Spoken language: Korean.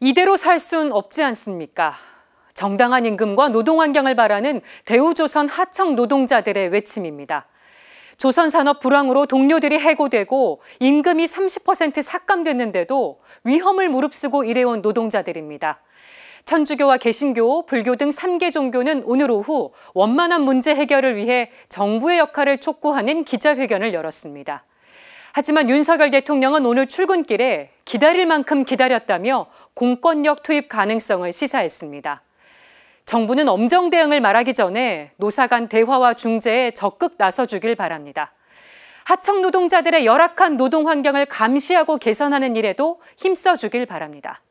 이대로 살 순 없지 않습니까? 정당한 임금과 노동 환경을 바라는 대우조선 하청 노동자들의 외침입니다. 조선 산업 불황으로 동료들이 해고되고 임금이 30% 삭감됐는데도 위험을 무릅쓰고 일해온 노동자들입니다. 천주교와 개신교, 불교 등 3개 종교는 오늘 오후 원만한 문제 해결을 위해 정부의 역할을 촉구하는 기자회견을 열었습니다. 하지만 윤석열 대통령은 오늘 출근길에 기다릴 만큼 기다렸다며 공권력 투입 가능성을 시사했습니다. 정부는 엄정 대응을 말하기 전에 노사 간 대화와 중재에 적극 나서주길 바랍니다. 하청 노동자들의 열악한 노동 환경을 감시하고 개선하는 일에도 힘써주길 바랍니다.